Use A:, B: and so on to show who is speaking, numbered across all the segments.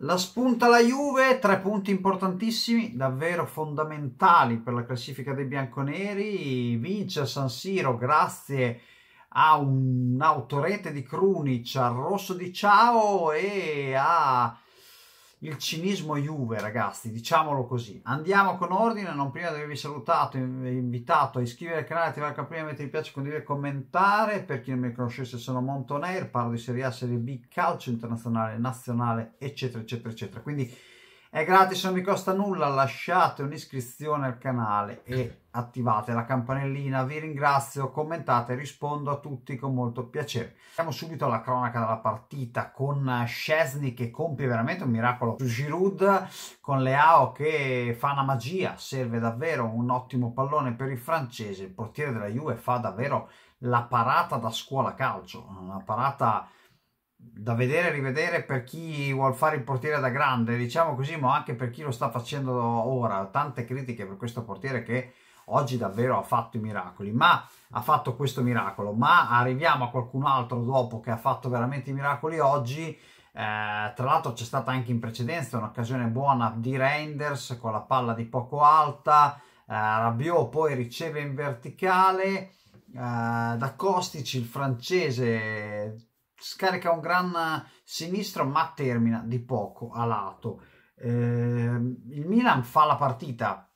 A: La spunta la Juve, tre punti importantissimi, davvero fondamentali per la classifica dei bianconeri. Vince a San Siro grazie a un'autorete di Krunic, al rosso di Ciao e a il cinismo Juve, ragazzi, diciamolo così. Andiamo con ordine, non prima di avervi salutato, invitato a iscrivervi al canale, attivare la campanella, mettere mi piace, condividere, commentare. Per chi non mi conoscesse sono Montonair, parlo di Serie A, Serie B, calcio internazionale, nazionale, eccetera, eccetera, eccetera. Quindi è gratis, non mi costa nulla, lasciate un'iscrizione al canale e attivate la campanellina. Vi ringrazio, commentate, rispondo a tutti con molto piacere. Andiamo subito alla cronaca della partita con Scesni che compie veramente un miracolo su Giroud, con Leao che fa una magia, serve davvero un ottimo pallone per il francese. Il portiere della Juve fa davvero la parata da scuola calcio, una parata da vedere e rivedere per chi vuole fare il portiere da grande, diciamo così, ma anche per chi lo sta facendo ora. Tante critiche per questo portiere che oggi davvero ha fatto i miracoli, ma ha fatto questo miracolo, ma arriviamo a qualcun altro dopo che ha fatto veramente i miracoli oggi. Eh, tra l'altro c'è stata anche in precedenza un'occasione buona di Reinders con la palla di poco alta, eh, Rabiot poi riceve in verticale, eh, da Costici il francese scarica un gran eh, sinistro ma termina di poco a lato. Eh, il Milan fa la partita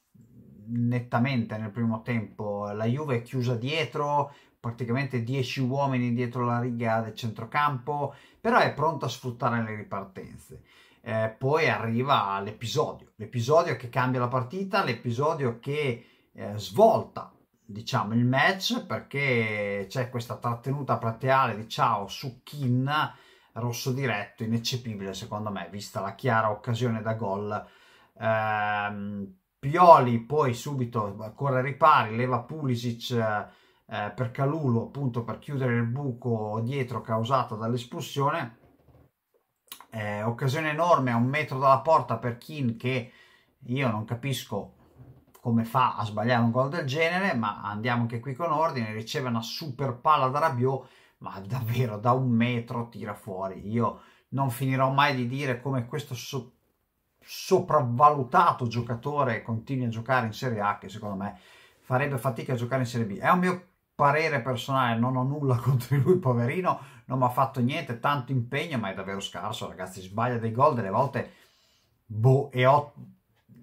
A: nettamente nel primo tempo, la Juve è chiusa dietro, praticamente 10 uomini dietro la riga del centrocampo, però è pronta a sfruttare le ripartenze. Eh, poi arriva l'episodio, l'episodio che cambia la partita, l'episodio che eh, svolta diciamo il match perché c'è questa trattenuta plateale di Ciao su Kin rosso diretto ineccepibile secondo me vista la chiara occasione da gol ehm, Pioli poi subito corre ai ripari leva Pulisic eh, per Calulo appunto per chiudere il buco dietro causato dall'espulsione eh, occasione enorme a un metro dalla porta per Kin che io non capisco come fa a sbagliare un gol del genere, ma andiamo anche qui con ordine, riceve una super palla da Rabiot, ma davvero da un metro tira fuori. Io non finirò mai di dire come questo so- sopravvalutato giocatore continui a giocare in Serie A, che secondo me farebbe fatica a giocare in Serie B. È un mio parere personale, non ho nulla contro lui, poverino, non mi ha fatto niente, tanto impegno, ma è davvero scarso, ragazzi, sbaglia dei gol, delle volte boh, e ho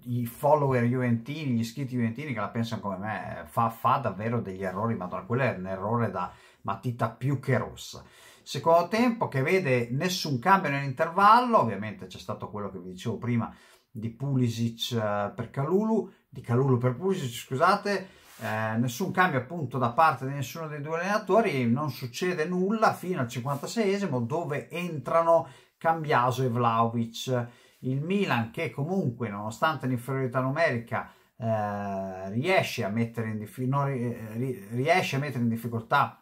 A: i follower juventini, gli iscritti juventini che la pensano come me, fa, fa davvero degli errori, ma quello è un errore da matita più che rossa. Secondo tempo che vede nessun cambio nell'intervallo, ovviamente c'è stato quello che vi dicevo prima di Pulisic eh, per Calulu, di Calulu per Pulisic, scusate, eh, nessun cambio appunto da parte di nessuno dei due allenatori, non succede nulla fino al 56esimo dove entrano Cambiaso e Vlaovic il Milan che comunque nonostante l'inferiorità numerica eh, riesce, a mettere in dif- eh, riesce a mettere in difficoltà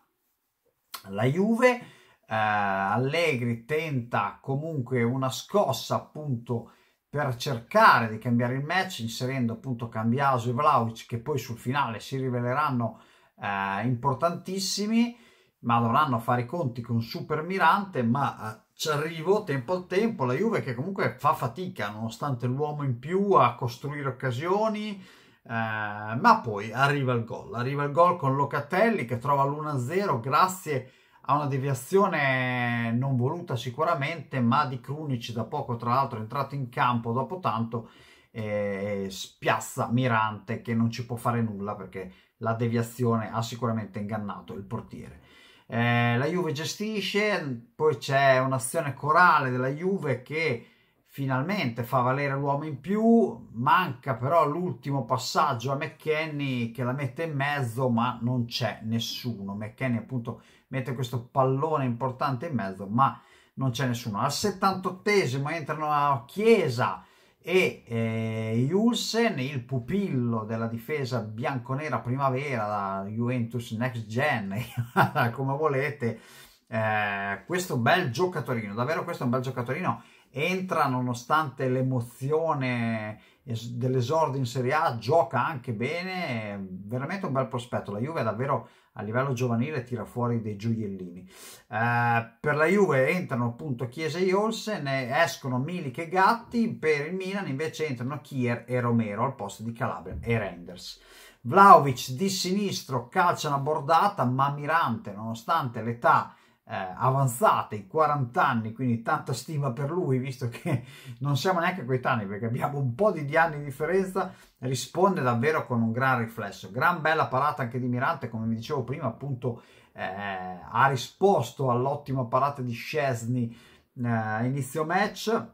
A: la Juve eh, Allegri tenta comunque una scossa appunto per cercare di cambiare il match inserendo appunto Cambiaso e Vlaovic che poi sul finale si riveleranno eh, importantissimi ma dovranno fare i conti con Super Mirante ma eh, ci arrivo tempo al tempo, la Juve che comunque fa fatica nonostante l'uomo in più a costruire occasioni, eh, ma poi arriva il gol, arriva il gol con Locatelli che trova l'1-0 grazie a una deviazione non voluta sicuramente, ma di Krunic da poco tra l'altro è entrato in campo dopo tanto eh, spiazza Mirante che non ci può fare nulla perché la deviazione ha sicuramente ingannato il portiere eh, la Juve gestisce, poi c'è un'azione corale della Juve che finalmente fa valere l'uomo in più, manca però l'ultimo passaggio a McKenny che la mette in mezzo ma non c'è nessuno, McKenny appunto mette questo pallone importante in mezzo ma non c'è nessuno, al 78esimo entrano a Chiesa e eh, Julsen, il pupillo della difesa bianconera primavera, la Juventus Next Gen, come volete, eh, questo bel giocatorino, davvero questo è un bel giocatorino entra nonostante l'emozione dell'esordio in Serie A, gioca anche bene, veramente un bel prospetto. La Juve davvero a livello giovanile tira fuori dei gioiellini. Eh, per la Juve entrano appunto Chiesa e Olsen, escono Milik e Gatti, per il Milan invece entrano Kier e Romero al posto di Calabria e Renders. Vlaovic di sinistro calcia una bordata, ma Mirante, nonostante l'età eh, avanzate, i 40 anni, quindi tanta stima per lui, visto che non siamo neanche coetanei perché abbiamo un po' di anni di differenza, risponde davvero con un gran riflesso. Gran bella parata anche di Mirante, come vi dicevo prima, appunto eh, ha risposto all'ottima parata di Scesni eh, inizio match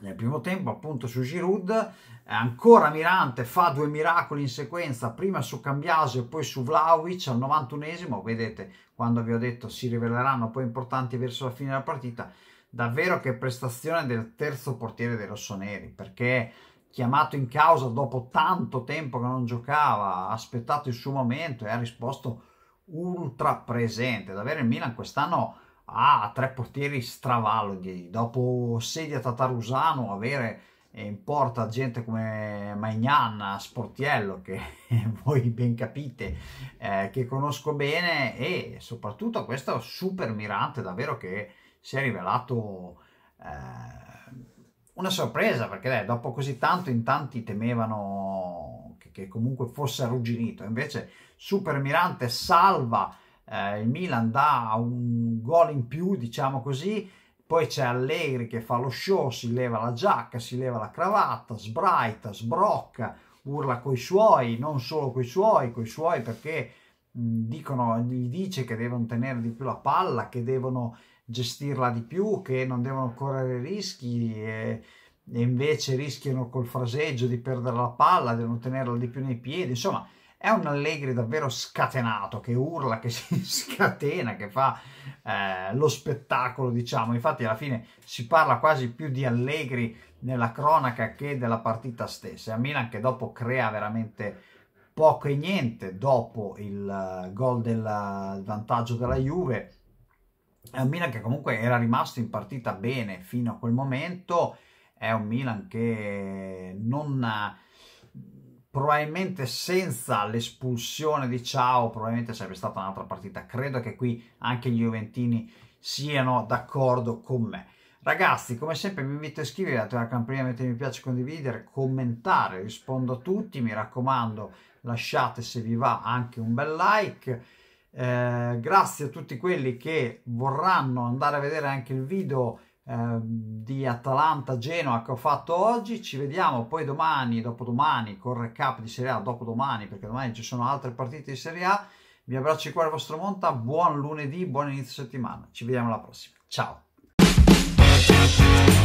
A: nel primo tempo appunto su Giroud ancora Mirante fa due miracoli in sequenza prima su Cambiaso e poi su Vlaovic al 91esimo vedete quando vi ho detto si riveleranno poi importanti verso la fine della partita davvero che prestazione del terzo portiere dei rossoneri perché chiamato in causa dopo tanto tempo che non giocava ha aspettato il suo momento e ha risposto ultra presente davvero il Milan quest'anno a tre portieri stravalidi, dopo sedia Tatarusano, avere eh, in porta gente come Magnan, Sportiello, che voi ben capite, eh, che conosco bene, e soprattutto questo super mirante davvero che si è rivelato eh, una sorpresa, perché eh, dopo così tanto in tanti temevano che, che comunque fosse arrugginito, invece super mirante salva eh, il Milan dà un gol in più, diciamo così, poi c'è Allegri che fa lo show, si leva la giacca, si leva la cravatta, sbraita, sbrocca, urla coi suoi, non solo coi suoi, coi suoi perché mh, dicono, gli dice che devono tenere di più la palla, che devono gestirla di più, che non devono correre rischi e, e invece rischiano col fraseggio di perdere la palla, devono tenerla di più nei piedi, insomma è un Allegri davvero scatenato, che urla, che si scatena, che fa eh, lo spettacolo, diciamo. Infatti alla fine si parla quasi più di Allegri nella cronaca che della partita stessa. E a Milan che dopo crea veramente poco e niente dopo il eh, gol del vantaggio della Juve. È Un Milan che comunque era rimasto in partita bene fino a quel momento, è un Milan che non probabilmente senza l'espulsione di Ciao probabilmente sarebbe stata un'altra partita. Credo che qui anche gli Juventini siano d'accordo con me. Ragazzi, come sempre vi invito a iscrivervi, attivare la campanella, mettere mi piace, condividere, commentare, rispondo a tutti, mi raccomando lasciate se vi va anche un bel like. Eh, grazie a tutti quelli che vorranno andare a vedere anche il video Ehm, di Atalanta-Genoa che ho fatto oggi. Ci vediamo poi domani, dopodomani, con il recap di Serie A, dopodomani, perché domani ci sono altre partite di Serie A. Vi abbraccio di cuore vostro Monta, buon lunedì, buon inizio settimana. Ci vediamo alla prossima. Ciao!